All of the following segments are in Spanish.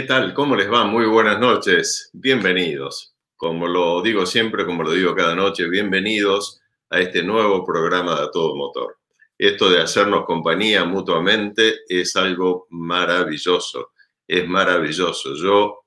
¿Qué tal? ¿Cómo les va? Muy buenas noches. Bienvenidos. Como lo digo siempre, como lo digo cada noche, bienvenidos a este nuevo programa de A Todo Motor. Esto de hacernos compañía mutuamente es algo maravilloso. Es maravilloso. Yo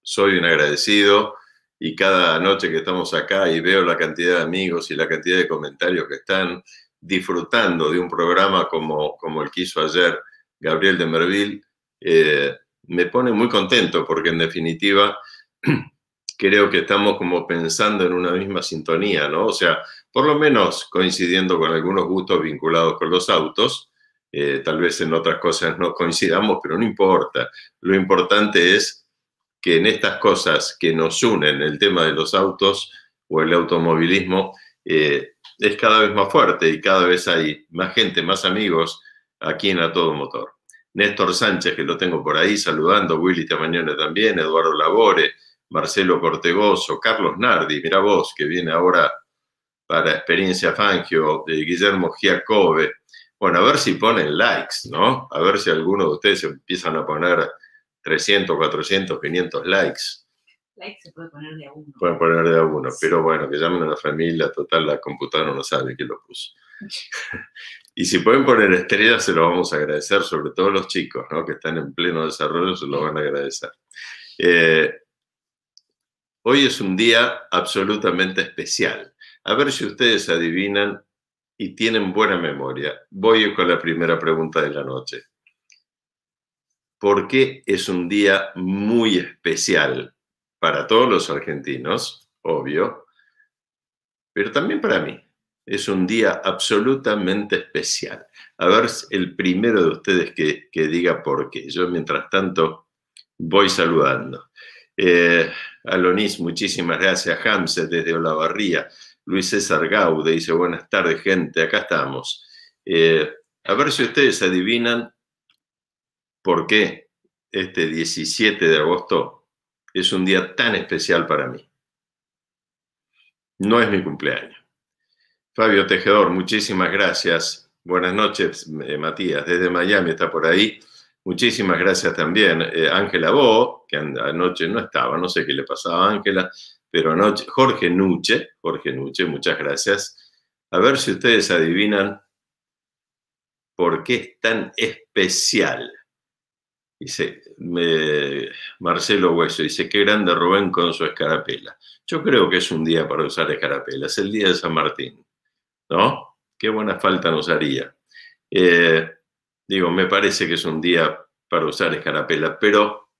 soy un agradecido y cada noche que estamos acá y veo la cantidad de amigos y la cantidad de comentarios que están disfrutando de un programa como, como el que hizo ayer Gabriel de Merville, eh, me pone muy contento porque en definitiva creo que estamos como pensando en una misma sintonía, ¿no? O sea, por lo menos coincidiendo con algunos gustos vinculados con los autos, eh, tal vez en otras cosas no coincidamos, pero no importa. Lo importante es que en estas cosas que nos unen, el tema de los autos o el automovilismo, eh, es cada vez más fuerte y cada vez hay más gente, más amigos aquí en A Todo Motor. Néstor Sánchez, que lo tengo por ahí saludando, Willy Tamañone también, Eduardo Labore, Marcelo Cortegoso, Carlos Nardi, mira vos, que viene ahora para Experiencia Fangio, de Guillermo Giacobbe. Bueno, a ver si ponen likes, ¿no? A ver si alguno de ustedes empiezan a poner 300, 400, 500 likes. Likes se puede poner de a uno. Pueden poner de a uno, pero bueno, que llamen a la familia, total, la computadora no sabe quién lo puso. Y si pueden poner estrellas, se lo vamos a agradecer, sobre todo los chicos, que están en pleno desarrollo, se lo van a agradecer. Eh, hoy es un día absolutamente especial. A ver si ustedes adivinan y tienen buena memoria. Voy con la primera pregunta de la noche. ¿Por qué es un día muy especial para todos los argentinos, obvio, pero también para mí? es un día absolutamente especial. A ver el primero de ustedes que, diga por qué. Yo mientras tanto voy saludando. Eh, Alonis, muchísimas gracias. Hamse desde Olavarría. Luis César Gaude dice buenas tardes gente, acá estamos. Eh, a ver si ustedes adivinan por qué este 17 de agosto es un día tan especial para mí. No es mi cumpleaños. Fabio Tejedor, muchísimas gracias. Buenas noches, eh, Matías, desde Miami está por ahí. Muchísimas gracias también. Eh, Ángela Bo, que anoche no estaba, no sé qué le pasaba a Ángela, pero anoche, Jorge Nuche, Jorge Nuche, muchas gracias. A ver si ustedes adivinan por qué es tan especial. Dice Marcelo Hueso, dice, qué grande Rubén con su escarapela. Yo creo que es un día para usar escarapelas, el día de San Martín. ¿no? Qué buena falta nos haría. Eh, digo, me parece que es un día para usar escarapela, pero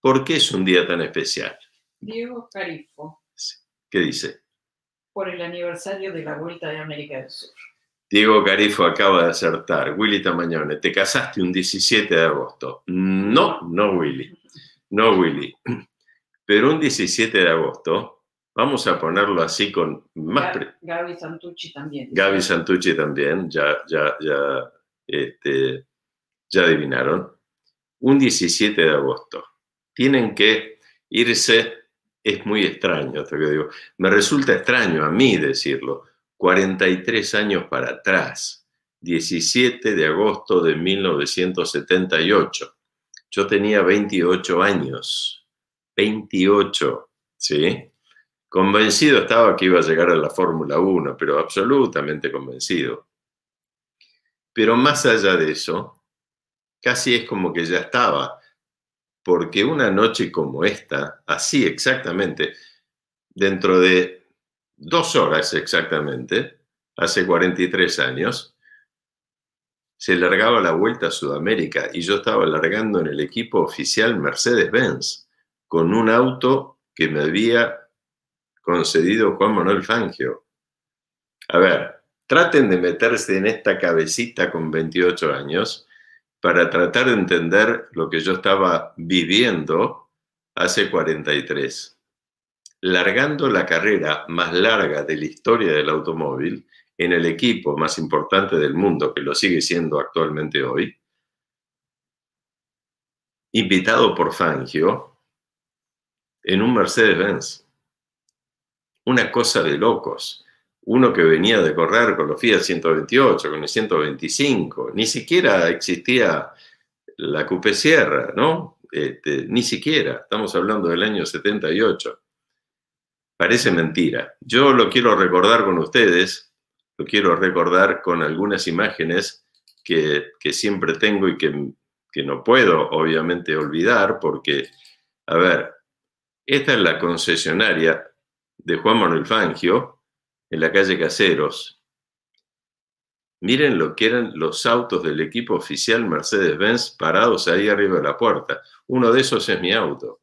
¿por qué es un día tan especial? Diego Carifo. ¿Qué dice? Por el aniversario de la Vuelta de América del Sur. Diego Carifo acaba de acertar. Willy Tamañone, te casaste un 17 de agosto. No, no, Willy. No, Willy. Pero un 17 de agosto Vamos a ponerlo así con más... Gaby Santucci también. Gaby Santucci también, ya, ya, ya, este, ya adivinaron. Un 17 de agosto. Tienen que irse, es muy extraño esto que digo, me resulta extraño a mí decirlo, 43 años para atrás, 17 de agosto de 1978. Yo tenía 28 años, 28, ¿sí? Convencido estaba que iba a llegar a la Fórmula 1, pero absolutamente convencido. Pero más allá de eso, casi es como que ya estaba, porque una noche como esta, así exactamente, dentro de dos horas exactamente, hace 43 años, se largaba la Vuelta a Sudamérica y yo estaba largando en el equipo oficial Mercedes-Benz con un auto que me había concedido Juan Manuel Fangio. A ver, traten de meterse en esta cabecita con 28 años para tratar de entender lo que yo estaba viviendo hace 43. Largando la carrera más larga de la historia del automóvil en el equipo más importante del mundo, que lo sigue siendo actualmente hoy, invitado por Fangio en un Mercedes-Benz una cosa de locos. Uno que venía de correr con los Fiat 128, con el 125, ni siquiera existía la cupe Sierra, ¿no? Este, ni siquiera, estamos hablando del año 78. Parece mentira. Yo lo quiero recordar con ustedes, lo quiero recordar con algunas imágenes que, siempre tengo y que, que no puedo, obviamente, olvidar, porque, a ver, esta es la concesionaria de Juan Manuel Fangio en la calle Caseros. Miren lo que eran los autos del equipo oficial Mercedes-Benz parados ahí arriba de la puerta. Uno de esos es mi auto.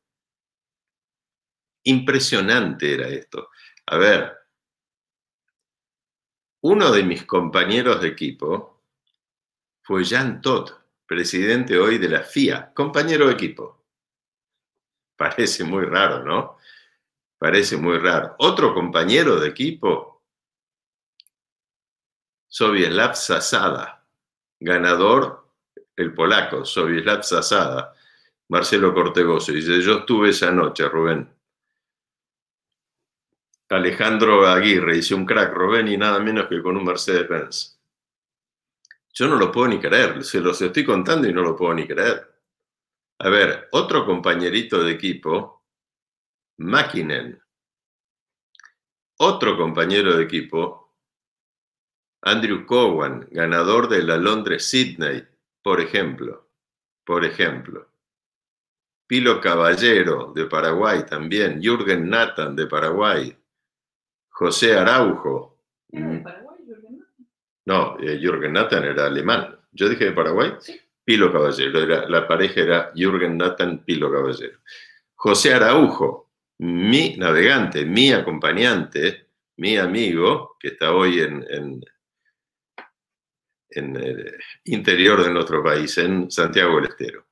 Impresionante era esto. A ver, uno de mis compañeros de equipo fue Jean Todt, presidente hoy de la FIA, compañero de equipo. Parece muy raro, ¿no? Parece muy raro. Otro compañero de equipo, Sobieslav Zasada, ganador, el polaco, Sobieslav Zasada, Marcelo Cortegoso. Dice, yo estuve esa noche, Rubén. Alejandro Aguirre dice, un crack, Rubén, y nada menos que con un Mercedes-Benz. Yo no lo puedo ni creer, se los estoy contando y no lo puedo ni creer. A ver, otro compañerito de equipo, Mäkinen. Otro compañero de equipo, Andrew Cowan, ganador de la Londres Sydney, por ejemplo, por ejemplo. Pilo Caballero de Paraguay también, Jürgen Nathan de Paraguay, José Araujo. ¿Era mm. Paraguay, No, eh, Jürgen Nathan era alemán. Yo dije de Paraguay. Sí. Pilo Caballero, la pareja era Jürgen Nathan Pilo Caballero. José Araujo, mi navegante, mi acompañante, mi amigo, que está hoy en, el interior de nuestro país, en Santiago del Estero.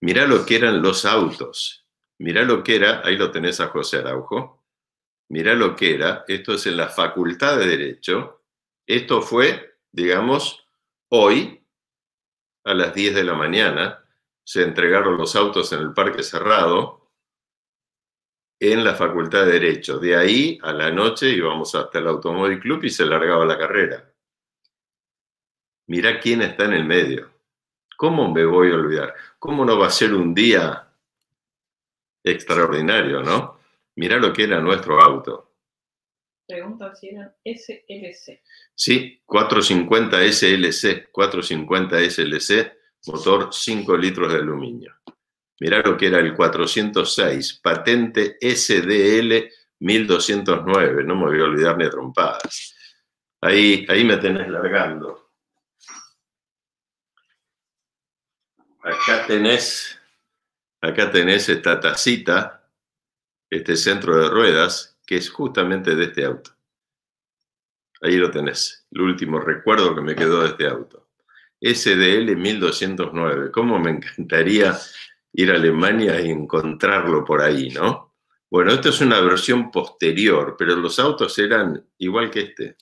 Mirá lo que eran los autos. Mirá lo que era, ahí lo tenés a José Araujo. Mirá lo que era, esto es en la Facultad de Derecho. Esto fue, digamos, hoy a las 10 de la mañana. Se entregaron los autos en el Parque Cerrado en la Facultad de Derecho. De ahí a la noche íbamos hasta el Automóvil Club y se largaba la carrera. Mirá quién está en el medio. ¿Cómo me voy a olvidar? ¿Cómo no va a ser un día extraordinario, no? Mirá lo que era nuestro auto. Pregunta si era SLC. Sí, 450 SLC, 450 SLC, motor 5 litros de aluminio. Mirá lo que era el 406, patente SDL 1209, no me voy a olvidar ni trompadas. Ahí, ahí me tenés largando. Acá tenés, acá tenés esta tacita, este centro de ruedas, que es justamente de este auto. Ahí lo tenés, el último recuerdo que me quedó de este auto. SDL 1209. ¿Cómo me encantaría ir a Alemania y encontrarlo por ahí, ¿no? Bueno, esto es una versión posterior, pero los autos eran igual que este.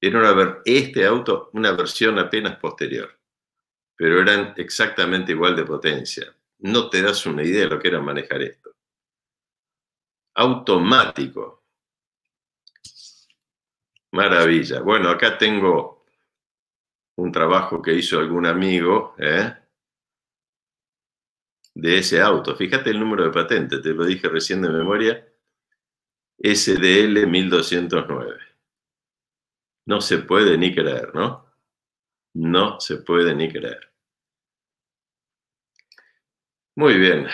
Era una, este auto una versión apenas posterior, pero eran exactamente igual de potencia. No te das una idea de lo que era manejar esto. Automático. Maravilla. Bueno, acá tengo un trabajo que hizo algún amigo, ¿eh? de ese auto. Fíjate el número de patente, te lo dije recién de memoria, SDL 1209. No se puede ni creer, ¿no? No se puede ni creer. Muy bien.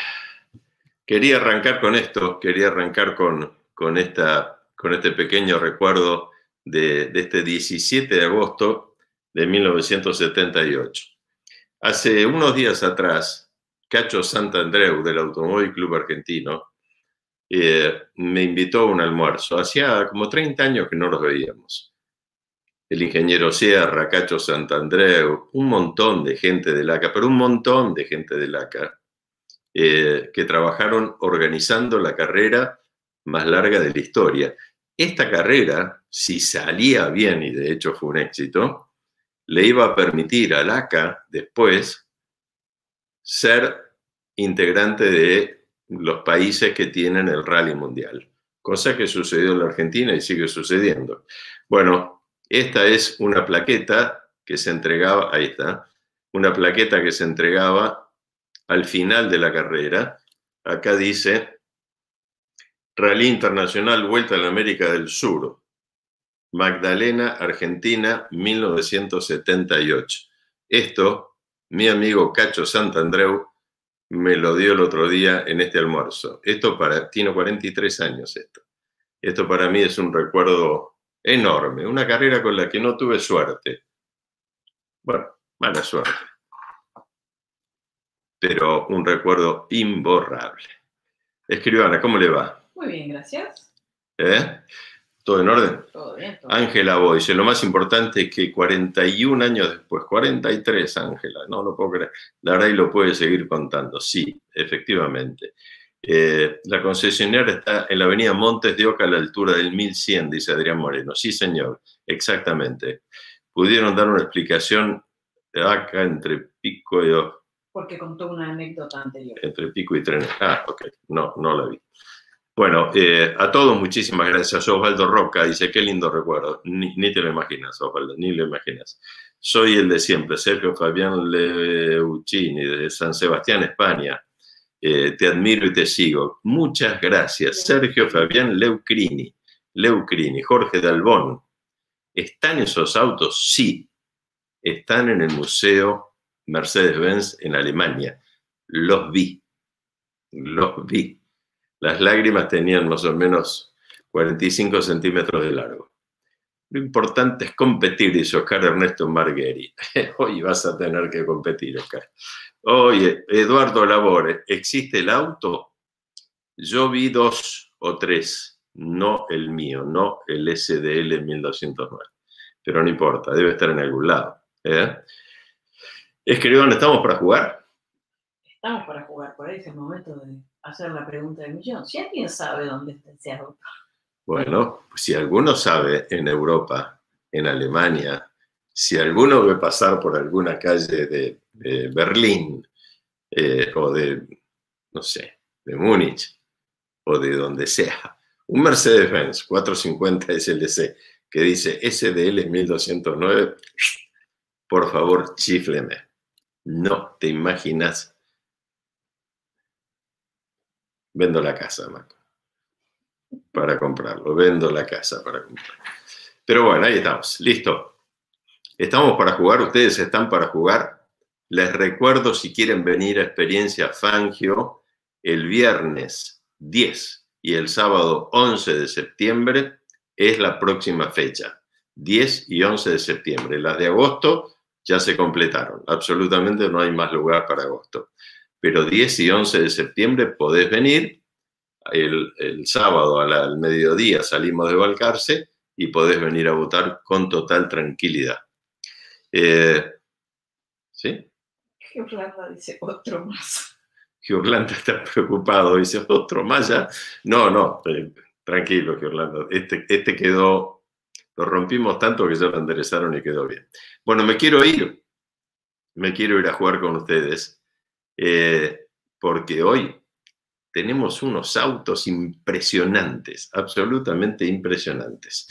Quería arrancar con esto, quería arrancar con, con, esta, con este pequeño recuerdo de, de este 17 de agosto de 1978. Hace unos días atrás, Cacho Santandreu del Automóvil Club Argentino eh, me invitó a un almuerzo. Hacía como 30 años que no los veíamos. El ingeniero Sierra, Cacho Santandreu, un montón de gente de LACA, pero un montón de gente de LACA eh, que trabajaron organizando la carrera más larga de la historia. Esta carrera, si salía bien, y de hecho fue un éxito, le iba a permitir a LACA después ser integrante de los países que tienen el rally mundial, cosa que sucedió en la Argentina y sigue sucediendo. Bueno, esta es una plaqueta que se entregaba, ahí está, una plaqueta que se entregaba al final de la carrera. Acá dice, Rally Internacional Vuelta a la América del Sur, Magdalena, Argentina, 1978. Esto mi amigo Cacho Santandreu me lo dio el otro día en este almuerzo. Esto para, tiene 43 años esto. Esto para mí es un recuerdo enorme, una carrera con la que no tuve suerte. Bueno, mala suerte. Pero un recuerdo imborrable. Escribana, ¿cómo le va? Muy bien, gracias. ¿Eh? ¿Todo en orden? Todo bien. Ángela Boyce, lo más importante es que 41 años después, 43 Ángela, no lo puedo creer, la RAI lo puede seguir contando, sí, efectivamente. Eh, la concesionaria está en la avenida Montes de Oca a la altura del 1100, dice Adrián Moreno. Sí, señor, exactamente. Pudieron dar una explicación de acá entre pico y... Porque contó una anécdota anterior. Entre pico y tren. Ah, ok, no, no la vi. Bueno, eh, a todos muchísimas gracias. Osvaldo Roca dice, qué lindo recuerdo. Ni, te lo imaginas, Osvaldo, ni lo imaginas. Soy el de siempre, Sergio Fabián Leucini, de San Sebastián, España. Eh, te admiro y te sigo. Muchas gracias. Sergio Fabián Leucrini, Leucrini, Jorge Dalbón. ¿Están esos autos? Sí. Están en el Museo Mercedes-Benz en Alemania. Los vi. Los vi. Las lágrimas tenían más o menos 45 centímetros de largo. Lo importante es competir, dice Oscar Ernesto Margueri. Hoy vas a tener que competir, Oscar. Oye, Eduardo Labore, ¿existe el auto? Yo vi dos o tres, no el mío, no el SDL 1209. Pero no importa, debe estar en algún lado. ¿eh? Escriban, ¿estamos para jugar? Estamos para jugar, por ahí es el momento de hacer la pregunta de millón. Si alguien sabe dónde está ese auto. Bueno, si alguno sabe en Europa, en Alemania, si alguno ve pasar por alguna calle de, Berlín eh, o de, no sé, de Múnich o de donde sea, un Mercedes-Benz 450 SLC que dice SDL 1209, por favor, chifleme. No te imaginas Vendo la casa, Mac, para comprarlo. Vendo la casa para comprarlo. Pero bueno, ahí estamos. Listo. Estamos para jugar. Ustedes están para jugar. Les recuerdo si quieren venir a Experiencia Fangio el viernes 10 y el sábado 11 de septiembre es la próxima fecha. 10 y 11 de septiembre. Las de agosto ya se completaron. Absolutamente no hay más lugar para agosto pero 10 y 11 de septiembre podés venir. El, sábado al mediodía salimos de Valcarce, y podés venir a votar con total tranquilidad. Eh, ¿Sí? Orlando dice otro más. Orlando está preocupado, dice otro más ya. No, no, eh, tranquilo, que Este, este quedó, lo rompimos tanto que ya lo enderezaron y quedó bien. Bueno, me quiero ir. Me quiero ir a jugar con ustedes. Eh, porque hoy tenemos unos autos impresionantes, absolutamente impresionantes.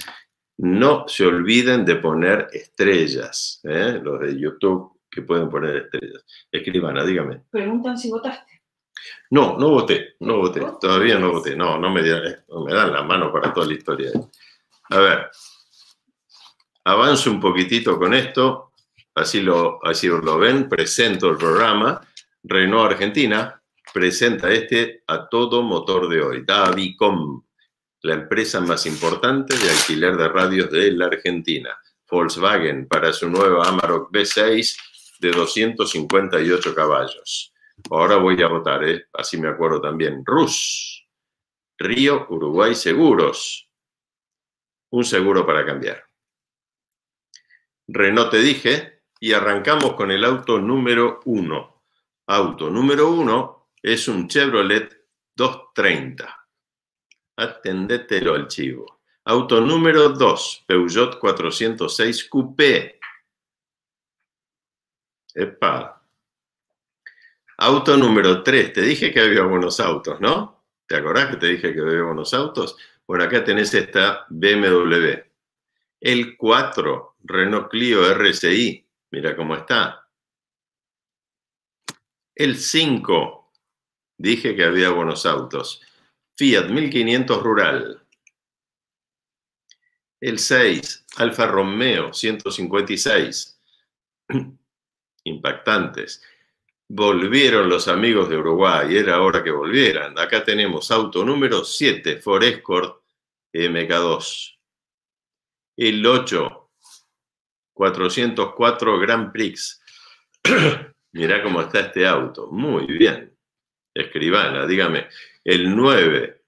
No se olviden de poner estrellas, ¿eh? los de YouTube que pueden poner estrellas. Escribana, dígame. Preguntan si votaste. No, no voté, no voté, todavía no voté, no, no me, eh, me dan la mano para toda la historia. A ver, avanzo un poquitito con esto, así lo, así lo ven, presento el programa. Renault Argentina presenta este a todo motor de hoy, Davicom, la empresa más importante de alquiler de radios de la Argentina. Volkswagen para su nueva Amarok B6 de 258 caballos. Ahora voy a votar, ¿eh? así me acuerdo también. RUS, Río Uruguay Seguros, un seguro para cambiar. Renault te dije, y arrancamos con el auto número uno auto número uno es un Chevrolet 230. Atendete al chivo. Auto número 2, Peugeot 406 Coupé. Epa. Auto número 3, te dije que había buenos autos, ¿no? ¿Te acordás que te dije que había buenos autos? Bueno, acá tenés esta BMW. El 4, Renault Clio RCI. Mira cómo está. El 5, dije que había buenos autos. Fiat 1500 Rural. El 6, Alfa Romeo 156. Impactantes. Volvieron los amigos de Uruguay, era hora que volvieran. Acá tenemos auto número 7, Ford Escort MK2. El 8, 404 Grand Prix. Mirá cómo está este auto. Muy bien. Escribana, dígame. El 9,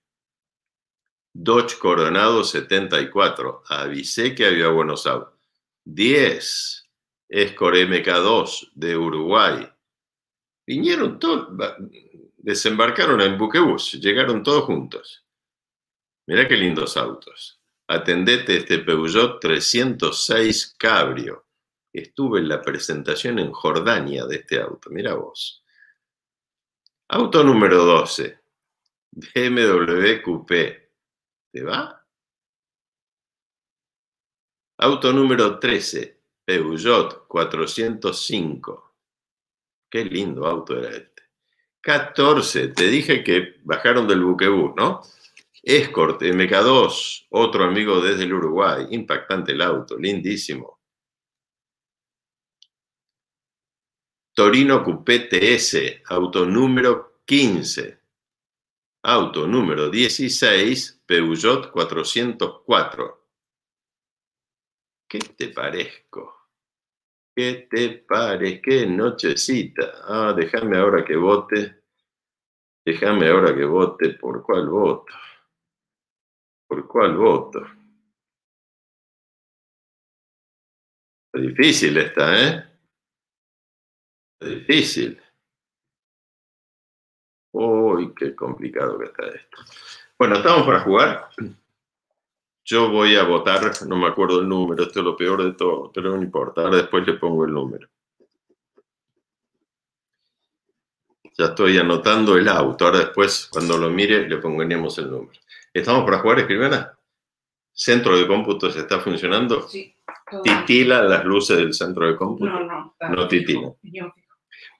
Dodge Coronado 74. Avisé que había buenos autos. 10, Escor MK2 de Uruguay. Vinieron todos, desembarcaron en Buquebus, llegaron todos juntos. Mirá qué lindos autos. Atendete este Peugeot 306 Cabrio estuve en la presentación en Jordania de este auto. Mira vos. Auto número 12. BMW Coupé. ¿Te va? Auto número 13. Peugeot 405. Qué lindo auto era este. 14. Te dije que bajaron del buquebú, ¿no? Escort MK2, otro amigo desde el Uruguay. Impactante el auto, lindísimo. Torino Coupé S, auto número 15. Auto número 16, Peugeot 404. ¿Qué te parezco? ¿Qué te parece? ¿Qué nochecita? Ah, déjame ahora que vote. Déjame ahora que vote. ¿Por cuál voto? ¿Por cuál voto? Difícil está, ¿eh? difícil. Uy, qué complicado que está esto. Bueno, estamos para jugar. Yo voy a votar, no me acuerdo el número, esto es lo peor de todo, pero no importa, ahora después le pongo el número. Ya estoy anotando el auto, ahora después cuando lo mire le pongamos el número. ¿Estamos para jugar, escribana? ¿Centro de cómputos está funcionando? Sí. ¿Titila las luces del centro de cómputo? No, no. no titila.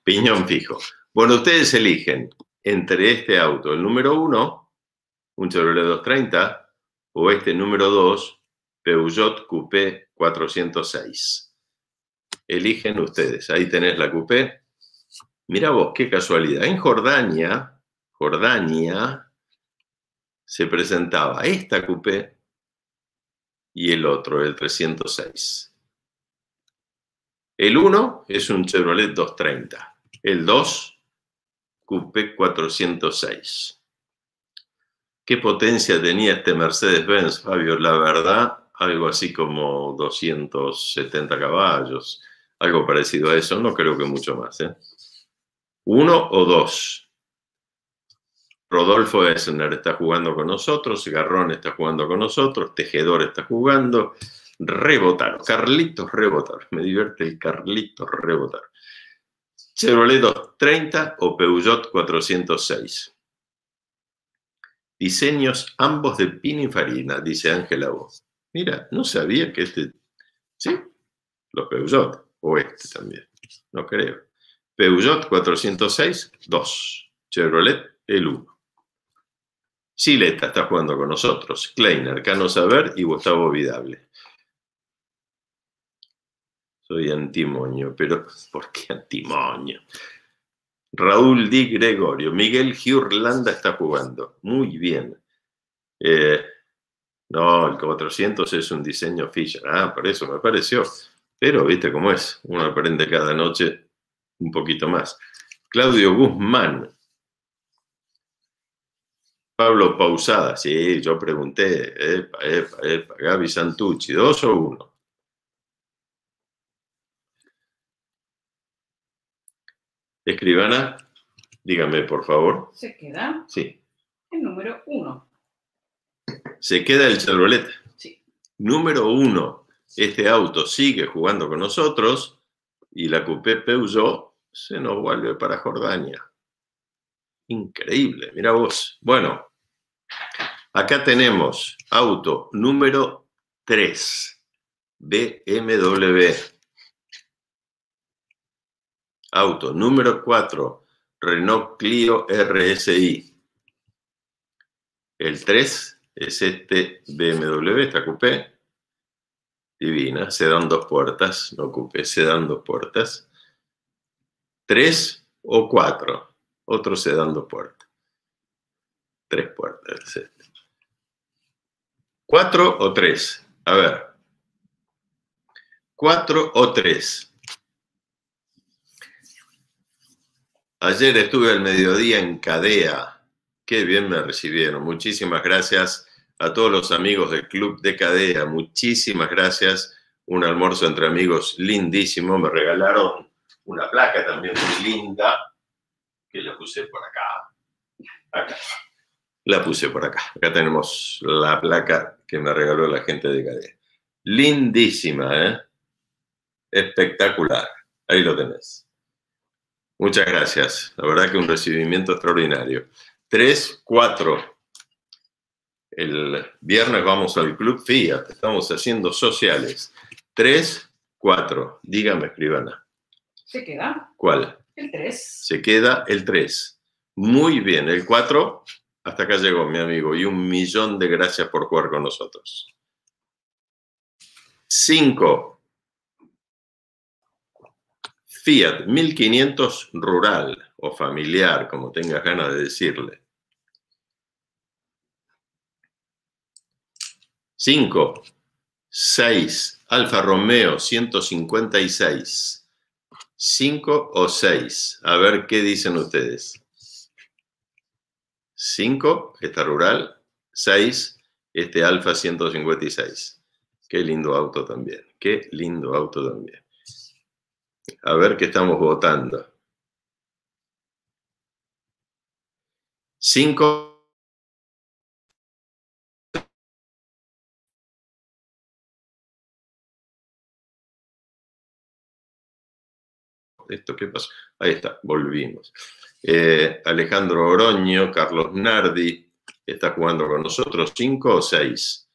Piñón fijo. Bueno, ustedes eligen entre este auto, el número 1, un Chevrolet 230, o este número 2, Peugeot Coupé 406. Eligen ustedes. Ahí tenés la Coupé. Mira vos, qué casualidad. En Jordania, Jordania, se presentaba esta Coupé y el otro, el 306. El 1 es un Chevrolet 230 el 2, Coupé 406. ¿Qué potencia tenía este Mercedes-Benz, Fabio? La verdad, algo así como 270 caballos, algo parecido a eso, no creo que mucho más. ¿eh? Uno o dos. Rodolfo Esner está jugando con nosotros, Garrón está jugando con nosotros, Tejedor está jugando, Rebotar, Carlitos Rebotar, me divierte el Carlitos Rebotar. Chevrolet 230 o Peugeot 406. Diseños ambos de pino y farina, dice Ángela Voz. Mira, no sabía que este. ¿Sí? Los Peugeot. O este también. No creo. Peugeot 406, 2. Chevrolet, el 1. Sileta está jugando con nosotros. Kleiner, Cano Saber y Gustavo Vidable y antimonio, pero pues, ¿por qué antimonio? Raúl Di Gregorio, Miguel Giurlanda está jugando. Muy bien. Eh, no, el 400 es un diseño Fisher. Ah, por eso me pareció. Pero viste cómo es. Uno aprende cada noche un poquito más. Claudio Guzmán. Pablo Pausada. Sí, yo pregunté. Gaby Santucci, ¿dos o uno? Escribana, dígame por favor. Se queda. Sí. El número uno. Se queda el Chevrolet. Sí. Número uno. Este auto sigue jugando con nosotros y la Coupé Peugeot se nos vuelve para Jordania. Increíble, mira vos. Bueno, acá tenemos auto número 3, BMW. Auto. Número 4, Renault Clio RSI. El 3 es este BMW, esta coupé. Divina, se dan dos puertas, no coupé, se dan dos puertas. 3 o 4, otro se dan dos puertas. Tres puertas, este. o 3, A ver. 4 o 3... Ayer estuve al mediodía en Cadea. Qué bien me recibieron. Muchísimas gracias a todos los amigos del Club de Cadea. Muchísimas gracias. Un almuerzo entre amigos lindísimo. Me regalaron una placa también muy linda que la puse por acá. Acá. La puse por acá. Acá tenemos la placa que me regaló la gente de Cadea. Lindísima, ¿eh? Espectacular. Ahí lo tenés. Muchas gracias. La verdad que un recibimiento extraordinario. Tres, cuatro. El viernes vamos al Club Fiat. Estamos haciendo sociales. Tres, cuatro. Dígame, escribana. ¿Se queda? ¿Cuál? El 3. Se queda el 3. Muy bien, el 4. Hasta acá llegó mi amigo y un millón de gracias por jugar con nosotros. 5. Fiat 1500 rural o familiar, como tengas ganas de decirle. 5, 6, Alfa Romeo 156. 5 o 6. A ver qué dicen ustedes. 5, esta rural. 6, este Alfa 156. Qué lindo auto también. Qué lindo auto también. A ver qué estamos votando. Cinco. ¿Esto qué pasa? Ahí está, volvimos. Eh, Alejandro Oroño, Carlos Nardi, está jugando con nosotros. ¿Cinco o seis?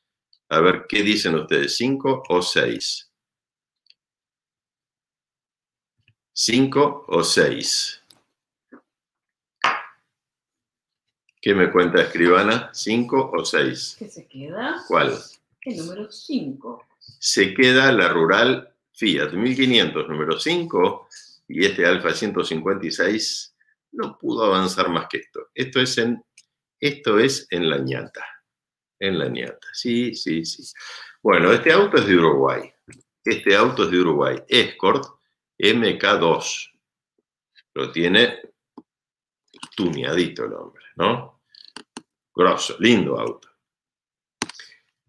A ver, ¿qué dicen ustedes? ¿Cinco o seis? ¿Cinco o seis? ¿Qué me cuenta escribana? ¿Cinco o seis? ¿Qué se queda? ¿Cuál? El número cinco. Se queda la rural Fiat 1500, número 5, y este Alfa 156 no pudo avanzar más que esto. Esto es en, esto es en la ñata. En la ñata. Sí, sí, sí. Bueno, este auto es de Uruguay. Este auto es de Uruguay. Escort MK2. Lo tiene tuneadito el hombre, ¿no? Grosso, lindo auto.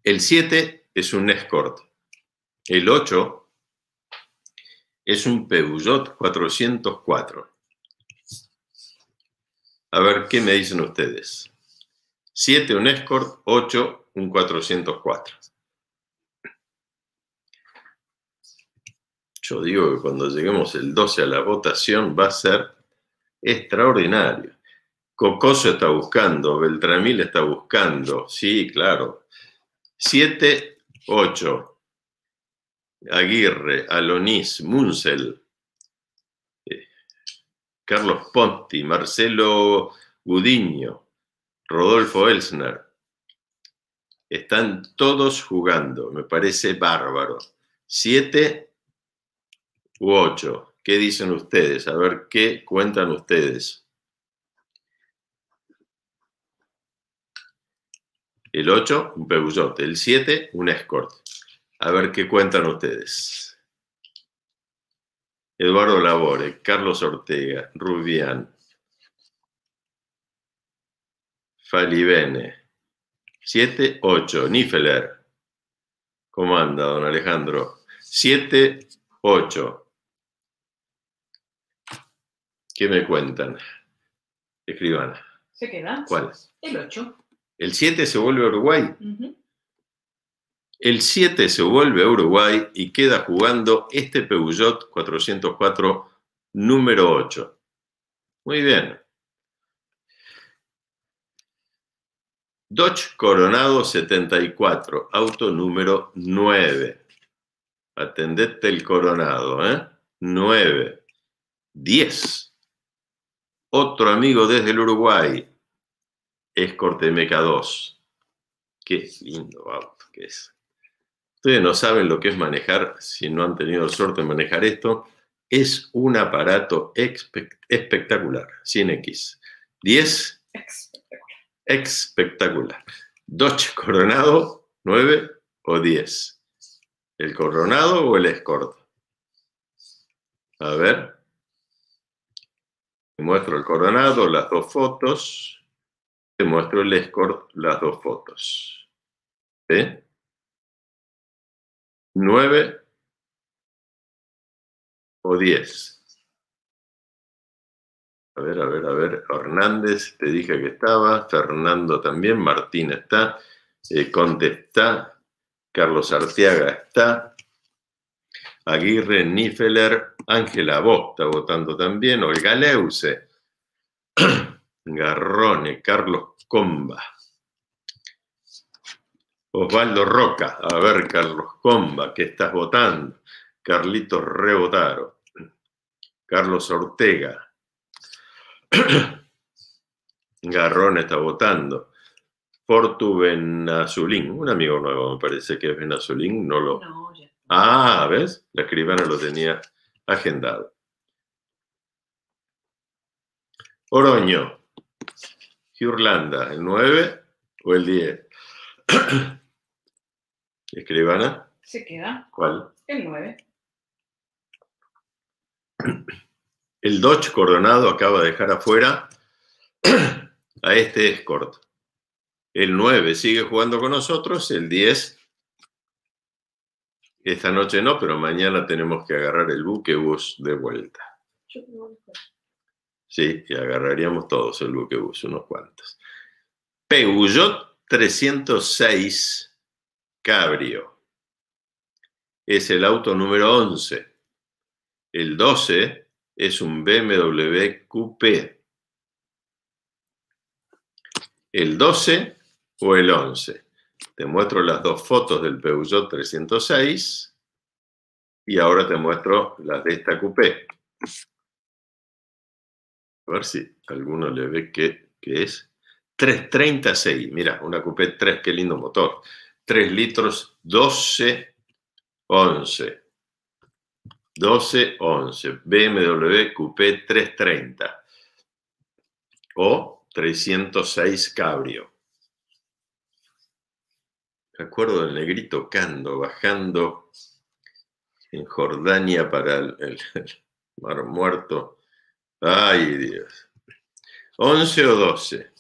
El 7 es un Escort. El 8 es un Peugeot 404. A ver, ¿qué me dicen ustedes? 7 un Escort, 8 un 404. yo digo que cuando lleguemos el 12 a la votación va a ser extraordinario. Cocoso está buscando, Beltramil está buscando, sí, claro. 7, 8. Aguirre, Alonís, Munzel. Eh, Carlos Ponti, Marcelo Gudiño, Rodolfo Elsner. Están todos jugando, me parece bárbaro. 7, u 8. ¿Qué dicen ustedes? A ver, ¿qué cuentan ustedes? El 8, un pebullote. El 7, un escort. A ver, ¿qué cuentan ustedes? Eduardo Labore, Carlos Ortega, Rubián, Falibene. 7, 8. Nifeler. ¿Cómo anda, don Alejandro? 7, 8. ¿Qué me cuentan? Escribana. ¿Se queda? ¿Cuál? El 8. El 7 se vuelve a Uruguay. El 7 se vuelve a Uruguay y queda jugando este Peugeot 404 número 8. Muy bien. Dodge Coronado 74, auto número 9. Atendete el Coronado, ¿eh? 9. 10 otro amigo desde el Uruguay, Escort mk 2. Qué lindo auto que es. Ustedes no saben lo que es manejar, si no han tenido suerte en manejar esto, es un aparato espectacular, 100X. 10, espectacular. espectacular. Dodge Coronado, 9 o 10. ¿El Coronado o el Escort? A ver. Te muestro el coronado, las dos fotos. Te muestro el escort, las dos fotos. ¿Sí? 9 o 10. A ver, a ver, a ver. Hernández, te dije que estaba. Fernando también. Martín está. Eh, Conte Carlos Arteaga está. Aguirre, Nifeler, Ángela vota está votando también, Olga Leuse. Garrone, Carlos Comba, Osvaldo Roca, a ver Carlos Comba, ¿qué estás votando? Carlitos Rebotaro, Carlos Ortega, Garrone está votando. Portu Benazulín, un amigo nuevo me parece que es Benazulín, no lo... Ah, ¿ves? La escribana lo tenía agendado. Oroño, Irlanda, ¿el 9 o el 10? Escribana. Se queda. ¿Cuál? El 9. El Dodge Coronado acaba de dejar afuera a este escort. El 9 sigue jugando con nosotros, el 10 esta noche no, pero mañana tenemos que agarrar el bus de vuelta. Sí, y agarraríamos todos el bus, unos cuantos. Peugeot 306 Cabrio. Es el auto número 11. El 12 es un BMW Coupé. El 12 o el 11. Te muestro las dos fotos del Peugeot 306 y ahora te muestro las de esta coupé. A ver si alguno le ve qué, qué es. 336, mira, una coupé 3, qué lindo motor. 3 litros, 12, 11. 12, 11. BMW Coupé 330 o 306 Cabrio. Acuerdo el negrito Cando bajando en Jordania para el, Mar Muerto. Ay, Dios. 11 o 12.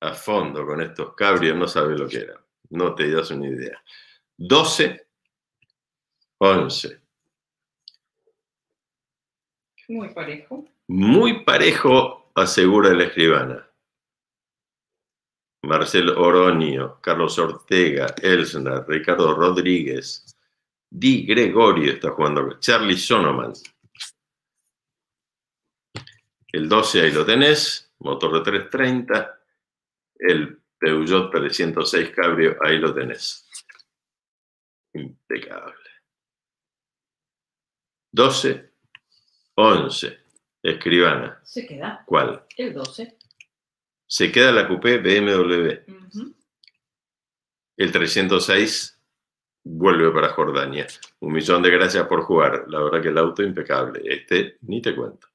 A fondo con estos cabrios, no sabes lo que era. No te das una idea. 12, 11. Muy parejo. Muy parejo, asegura la escribana. Marcel Oronio, Carlos Ortega, Elsner, Ricardo Rodríguez, Di Gregorio está jugando, Charlie Sonoman. El 12 ahí lo tenés, motor de 330, el Peugeot 306 Cabrio, ahí lo tenés. Impecable. 12, 11, escribana. ¿Se queda? ¿Cuál? El 12 se queda la coupé BMW. El 306 vuelve para Jordania. Un millón de gracias por jugar. La verdad que el auto impecable. Este ni te cuento.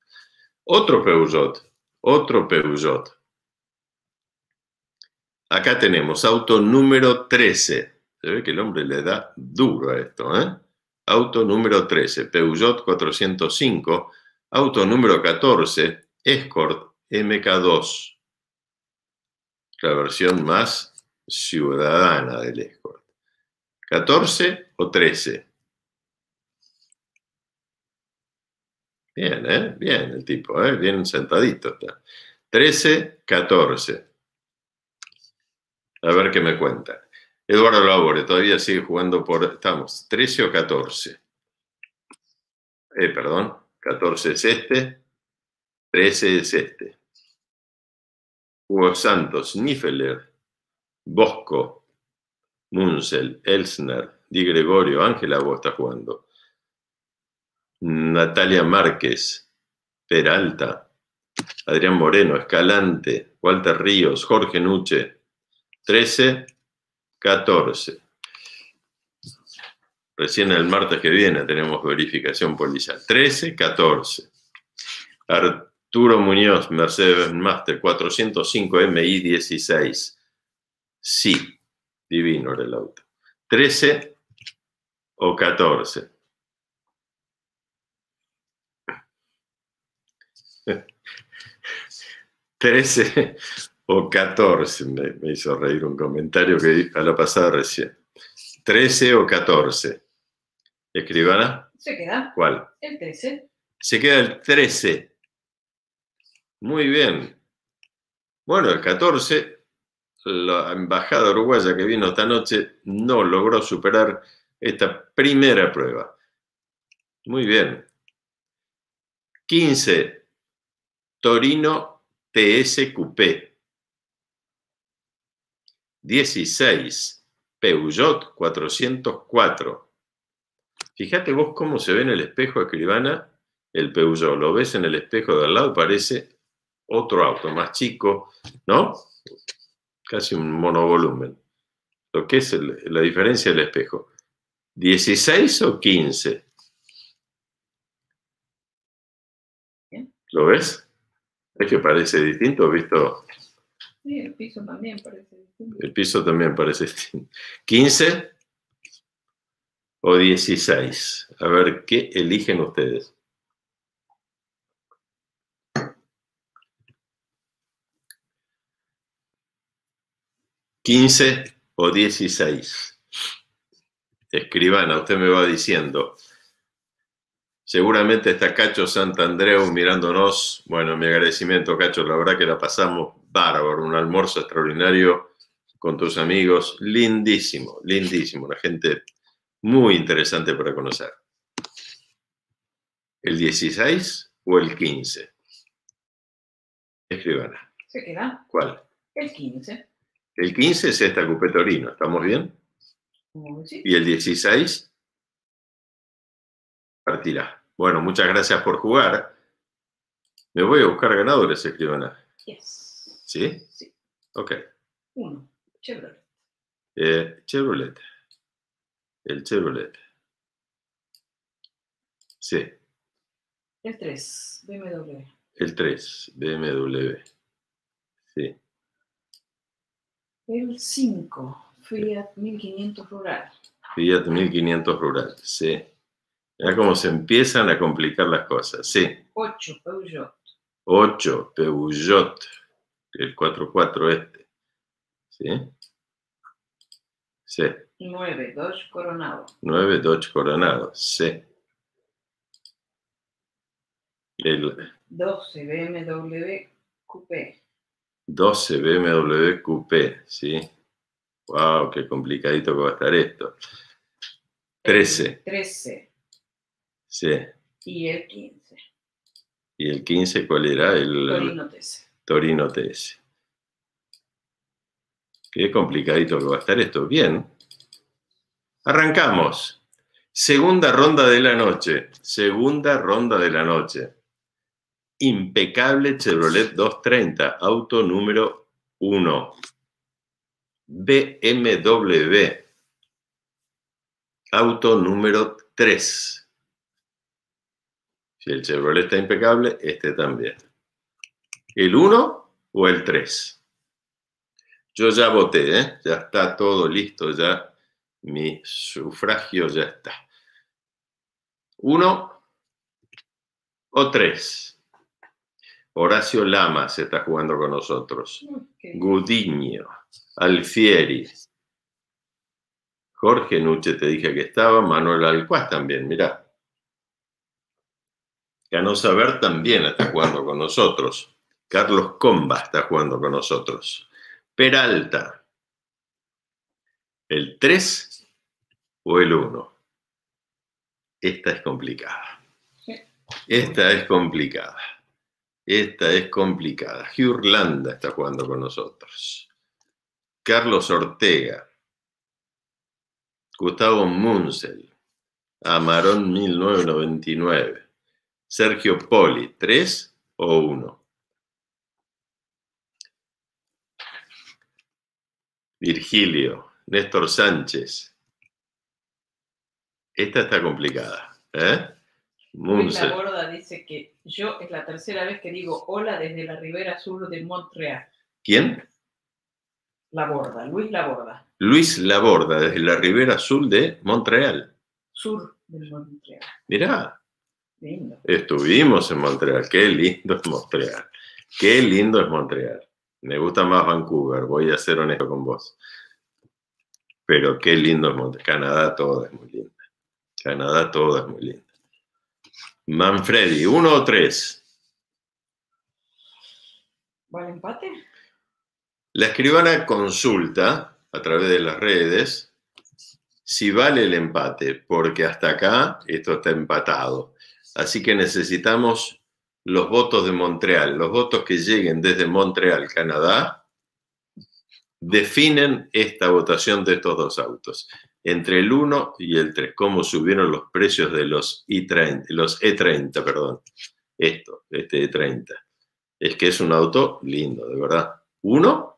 Otro Peugeot. Otro Peugeot. Acá tenemos auto número 13. Se ve que el hombre le da duro a esto. ¿eh? Auto número 13. Peugeot 405. Auto número 14. Escort MK2 la versión más ciudadana del escort. 14 o 13. Bien, ¿eh? Bien el tipo, ¿eh? Bien sentadito está. 13, 14. A ver qué me cuenta. Eduardo Labore todavía sigue jugando por... Estamos, 13 o 14. Eh, perdón, 14 es este, 13 es este. Hugo Santos, Nifeler, Bosco, Munzel, Elsner, Di Gregorio, Ángela Bo está jugando, Natalia Márquez, Peralta, Adrián Moreno, Escalante, Walter Ríos, Jorge Nuche, 13, 14. Recién el martes que viene tenemos verificación policial. 13, 14. Arturo Muñoz, Mercedes Master, 405 MI 16. Sí, divino era el auto. 13 o 14. 13 o 14, me, me, hizo reír un comentario que a la pasada recién. 13 o 14. ¿Escribana? Se queda. ¿Cuál? El 13. Se queda el 13. Muy bien. Bueno, el 14, la embajada uruguaya que vino esta noche no logró superar esta primera prueba. Muy bien. 15, Torino TSQP. 16, Peugeot 404. Fíjate vos cómo se ve en el espejo escribana el Peugeot. Lo ves en el espejo de al lado, parece otro auto más chico, ¿no? Casi un monovolumen. Lo que es la diferencia del espejo. 16 o 15. ¿Lo ves? Es que parece distinto, visto. Sí, el piso también parece distinto. El piso también parece distinto. 15 o 16. A ver, ¿qué eligen ustedes? 15 o 16. Escribana, usted me va diciendo. Seguramente está Cacho Santandreu mirándonos. Bueno, mi agradecimiento, Cacho. La verdad que la pasamos bárbaro. Un almuerzo extraordinario con tus amigos. Lindísimo, lindísimo. La gente muy interesante para conocer. ¿El 16 o el 15? Escribana. ¿Se queda? ¿Cuál? El 15. El 15 es esta Cupetorino, ¿estamos bien? Mm, y el 16 partirá. Bueno, muchas gracias por jugar. Me voy a buscar ganadores, escribana. Yes. ¿Sí? Sí. Ok. Uno, Chevrolet. Eh, Chevrolet. El Chevrolet. Sí. El 3, BMW. El 3, BMW. Sí. El 5, Fiat 1500 rural. Fiat 1500 rural, sí. Ya como se empiezan a complicar las cosas, sí. 8, Peugeot. 8, Peugeot, el 4-4 este, ¿sí? 9, Dodge Coronado. 9, Dodge Coronado, sí. El 12, BMW Coupé. 12 BMW QP, ¿sí? ¡Wow! ¡Qué complicadito que va a estar esto! 13. 13. Sí. Y el 15. ¿Y el 15 cuál era? El, Torino TS. Torino TS. Qué complicadito que va a estar esto. Bien. Arrancamos. Segunda ronda de la noche. Segunda ronda de la noche impecable Chevrolet 230, auto número 1. BMW, auto número 3. Si el Chevrolet está impecable, este también. ¿El 1 o el 3? Yo ya voté, ¿eh? ya está todo listo, ya mi sufragio ya está. ¿1 o 3? Horacio Lama se está jugando con nosotros. Gudiño, Alfieri. Jorge Nuche te dije que estaba, Manuel Alcuaz también, mirá. Cano Saber también está jugando con nosotros. Carlos Comba está jugando con nosotros. Peralta. ¿El 3 o el 1? Esta es complicada. Esta es complicada. Esta es complicada. Giurlanda está jugando con nosotros. Carlos Ortega. Gustavo Munzel. Amarón 1999. Sergio Poli, 3 o uno? Virgilio, Néstor Sánchez. Esta está complicada. ¿eh? Luis Borda dice que yo es la tercera vez que digo hola desde la ribera sur de Montreal. ¿Quién? La Borda, Luis Laborda. Luis Laborda, desde la ribera sur de Montreal. Sur de Montreal. Mirá. Lindo. Estuvimos en Montreal. Qué lindo es Montreal. Qué lindo es Montreal. Me gusta más Vancouver, voy a ser honesto con vos. Pero qué lindo es Montreal. Canadá todo es muy lindo. Canadá todo es muy lindo. Manfredi, uno o tres. ¿Vale empate? La escribana consulta a través de las redes si vale el empate, porque hasta acá esto está empatado. Así que necesitamos los votos de Montreal. Los votos que lleguen desde Montreal, Canadá, definen esta votación de estos dos autos entre el 1 y el 3. ¿Cómo subieron los precios de los, 30 los E30? Perdón. Esto, este E30. Es que es un auto lindo, de verdad. ¿Uno?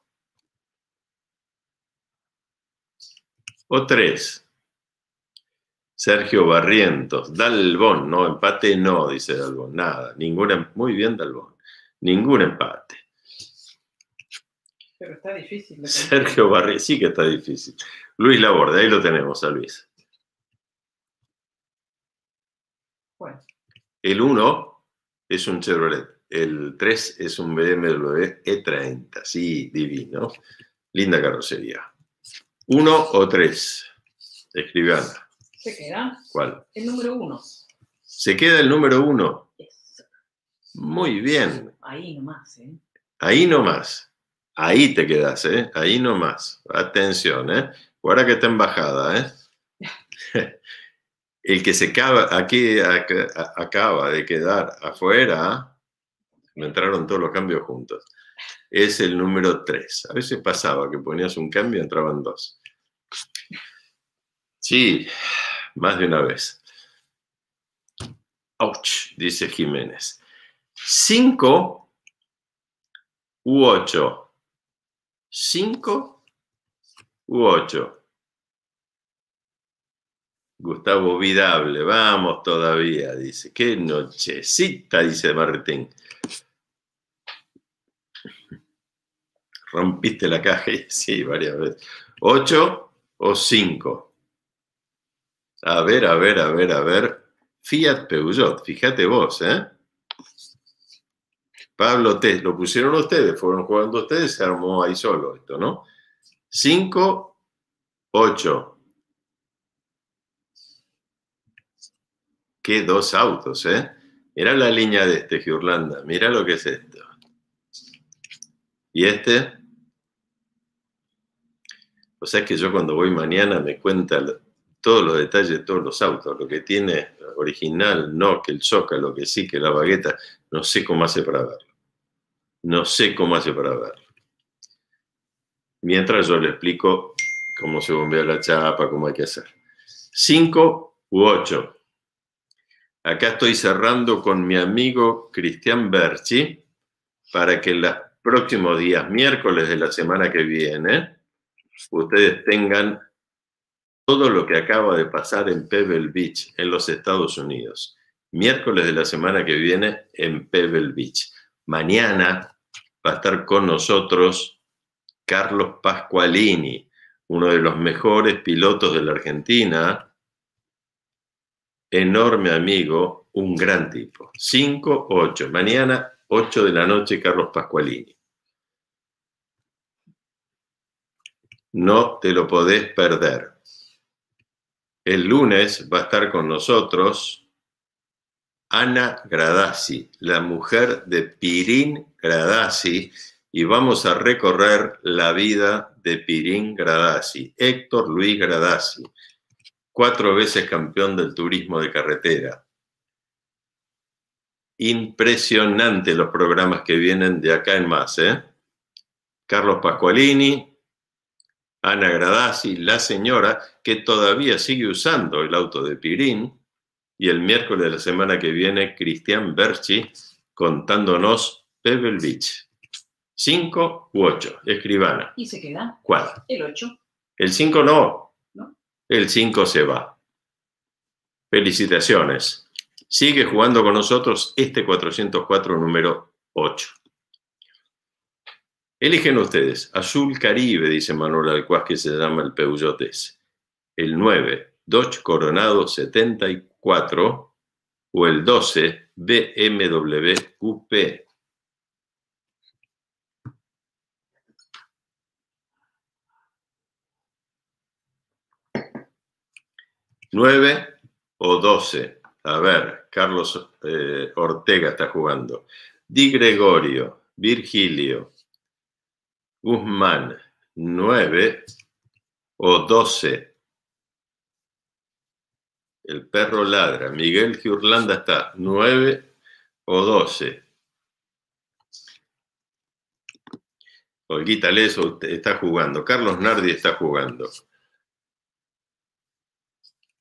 ¿O tres? Sergio Barrientos, Dalbón, no, empate no, dice Dalbón, nada, muy bien Dalbón, ningún empate. Pero está difícil. Sergio Barri, sí que está difícil. Luis Laborde, ahí lo tenemos a Luis. Bueno. El 1 es un Chevrolet, el 3 es un BMW E30, sí, divino. Linda carrocería. 1 o 3, Ana. ¿Se queda? ¿Cuál? El número uno. ¿Se queda el número uno? Muy bien. Ahí nomás, ¿eh? Ahí nomás. Ahí te quedas, ¿eh? Ahí nomás. Atención, ¿eh? Ahora que está en bajada, ¿eh? El que se acaba, aquí acaba de quedar afuera, me entraron todos los cambios juntos, es el número 3. A veces pasaba que ponías un cambio y entraban dos. Sí, más de una vez. Ouch, dice Jiménez. 5 u 8. 5 u 8. Gustavo Vidable, vamos todavía, dice. Qué nochecita, dice Martín. Rompiste la caja, sí, varias veces. ¿Ocho o cinco? A ver, a ver, a ver, a ver. Fiat Peugeot, fíjate vos, ¿eh? Pablo Te, lo pusieron ustedes, fueron jugando ustedes, se armó ahí solo esto, ¿no? 5, 8. Qué dos autos, ¿eh? Mirá la línea de este, Giurlanda, mira lo que es esto. Y este. O sea, que yo cuando voy mañana me cuenta todos los detalles de todos los autos, lo que tiene original, no, que el choca, lo que sí, que la bagueta, no sé cómo hace para ver. No sé cómo hace para ver. Mientras yo le explico cómo se bombea la chapa, cómo hay que hacer. Cinco u ocho. Acá estoy cerrando con mi amigo Cristian Berchi para que en los próximos días, miércoles de la semana que viene, ustedes tengan todo lo que acaba de pasar en Pebble Beach, en los Estados Unidos. Miércoles de la semana que viene en Pebble Beach. Mañana va a estar con nosotros Carlos Pasqualini, uno de los mejores pilotos de la Argentina, enorme amigo, un gran tipo. 5, 8, mañana 8 de la noche, Carlos Pascualini. No te lo podés perder. El lunes va a estar con nosotros Ana Gradasi, la mujer de Pirín Gradasi, y vamos a recorrer la vida de Pirín Gradasi, Héctor Luis Gradasi, cuatro veces campeón del turismo de carretera. Impresionante los programas que vienen de acá en más, ¿eh? Carlos pascualini Ana Gradasi, la señora que todavía sigue usando el auto de Pirín, y el miércoles de la semana que viene Cristian Berchi contándonos Pebble Beach. 5 u 8, escribana. ¿Y se queda? ¿Cuál? El 8. El 5 no. no. El 5 se va. Felicitaciones. Sigue jugando con nosotros este 404 número 8. Eligen ustedes. Azul Caribe, dice Manuel Alcuaz, que se llama el Peugeot El 9, Dodge Coronado 74. 4 o el 12 BMW Coupé. ¿Nueve o 12 A ver, Carlos eh, Ortega está jugando. Di Gregorio, Virgilio, Guzmán, 9 o doce. El perro ladra. Miguel Giurlanda está 9 o 12. Olguita Leso está jugando. Carlos Nardi está jugando.